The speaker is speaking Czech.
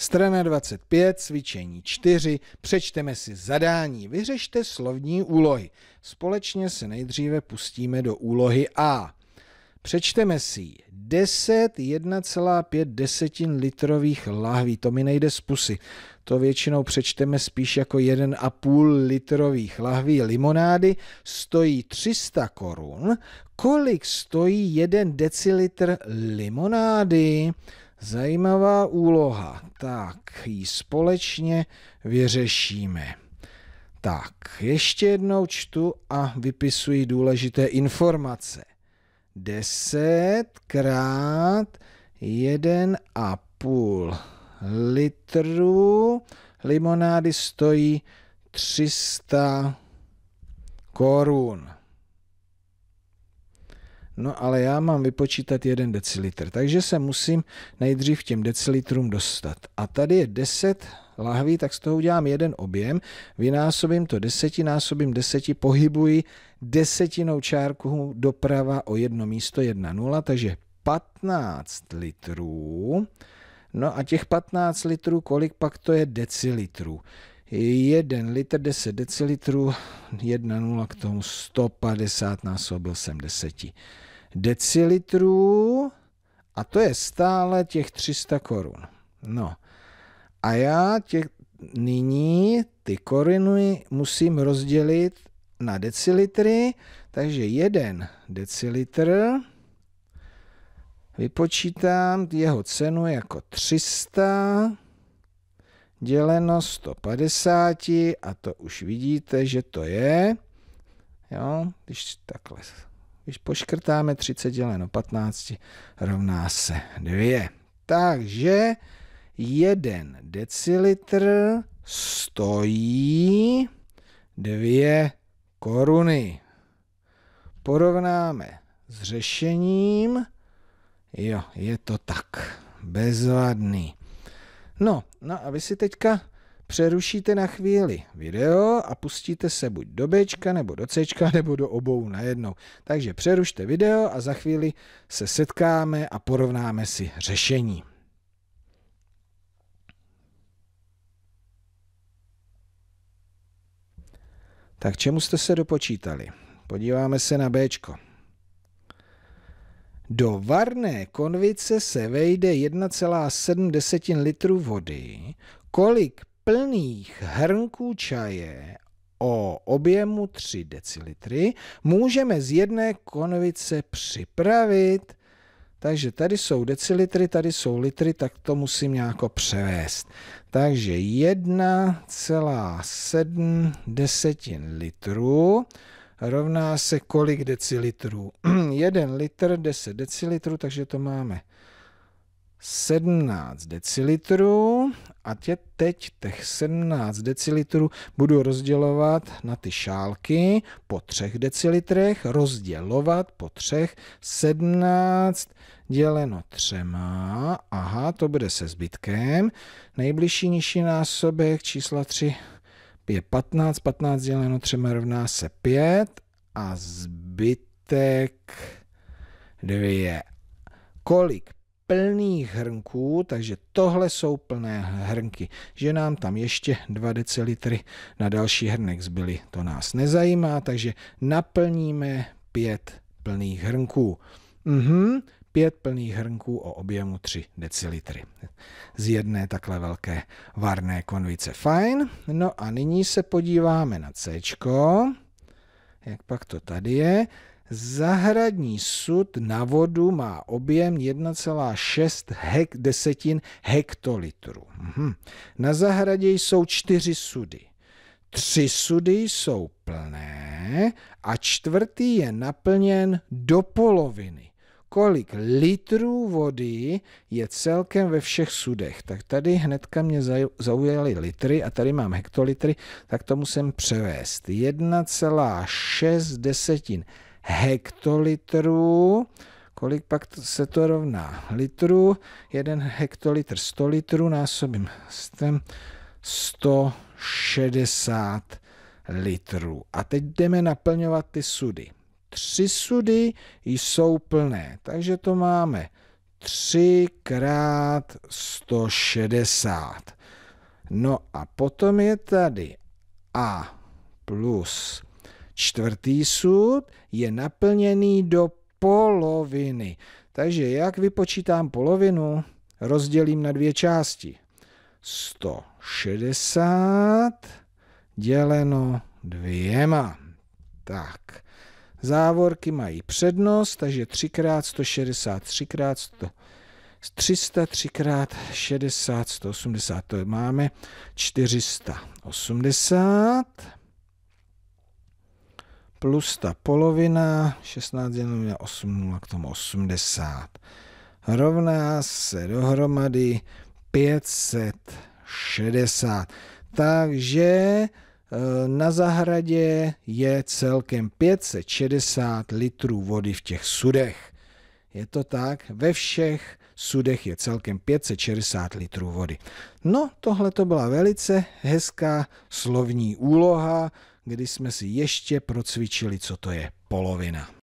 Strana 25, cvičení 4, přečteme si zadání, vyřešte slovní úlohy. Společně se nejdříve pustíme do úlohy A. Přečteme si 10 1,5 desetin litrových lahví, to mi nejde z pusy. To většinou přečteme spíš jako 1,5 litrových lahví limonády, stojí 300 korun. Kolik stojí 1 decilitr limonády? Zajímavá úloha. Tak ji společně vyřešíme. Tak, ještě jednou čtu a vypisuji důležité informace. 10 krát 1,5 litru limonády stojí 300 korun. No ale já mám vypočítat 1 decilitr, takže se musím nejdřív těm decilitrům dostat. A tady je 10 lahví, tak z toho udělám jeden objem, vynásobím to násobím deseti, pohybuji desetinou čárku doprava o jedno místo 1,0, takže 15 litrů. No a těch 15 litrů, kolik pak to je decilitrů? 1 litr, 10 decilitrů, 1,0 k tomu 150 násobil jsem 10 decilitrů a to je stále těch 300 korun. No a já těch, nyní ty koruny musím rozdělit na decilitry, takže jeden decilitr vypočítám jeho cenu jako 300 děleno 150 a to už vidíte, že to je, jo, když takhle když poškrtáme 30 děleno 15, rovná se 2. Takže 1 decilitr stojí 2 koruny. Porovnáme s řešením. Jo, je to tak. Bezvadný. No, no a vy si teďka přerušíte na chvíli video a pustíte se buď do B, nebo do C, nebo do obou najednou. Takže přerušte video a za chvíli se setkáme a porovnáme si řešení. Tak čemu jste se dopočítali? Podíváme se na B. Do varné konvice se vejde 1,7 litru vody, kolik plných hrnků čaje o objemu 3 decilitry můžeme z jedné konvice připravit. Takže tady jsou decilitry, tady jsou litry, tak to musím nějako převést. Takže 1,7 desetin litru rovná se kolik decilitrů? 1 litr, 10 decilitrů, takže to máme 17 decilitrů a tě teď těch 17 decilitrů budu rozdělovat na ty šálky po 3 decilitrech, rozdělovat po 3, 17 děleno třema, aha, to bude se zbytkem, nejbližší nižší násobek čísla 3 je 15, 15 děleno třema rovná se 5 a zbytek 2. Kolik plných hrnků, takže tohle jsou plné hrnky, že nám tam ještě 2 decilitry na další hrnek zbyly. To nás nezajímá, takže naplníme 5 plných hrnků. Mhm, pět plných hrnků o objemu 3 decilitry. Z jedné takhle velké varné konvice. Fajn. No a nyní se podíváme na C. Jak pak to tady je? Zahradní sud na vodu má objem 1,6 hek, desetin hektolitru. Hm. Na zahradě jsou čtyři sudy. Tři sudy jsou plné a čtvrtý je naplněn do poloviny. Kolik litrů vody je celkem ve všech sudech? Tak tady hnedka mě zaujaly litry a tady mám hektolitry, tak to musím převést. 1,6 desetin hektolitrů. Kolik pak se to rovná? litru? 1 hektolitr 100 litrů násobím stem 160 litrů. A teď jdeme naplňovat ty sudy. Tři sudy jsou plné, takže to máme 3 krát 160. No a potom je tady A plus Čtvrtý sud je naplněný do poloviny. Takže jak vypočítám polovinu? Rozdělím na dvě části. 160 děleno dvěma. Tak, závorky mají přednost, takže 3x160, 3x100, 300, 3x60, 180, to máme 480 plus ta polovina, 16 děleno na 8, 0 k tomu 80, rovná se dohromady 560. Takže eh, na zahradě je celkem 560 litrů vody v těch sudech. Je to tak, ve všech sudech je celkem 560 litrů vody. No, tohle to byla velice hezká slovní úloha, kdy jsme si ještě procvičili, co to je polovina.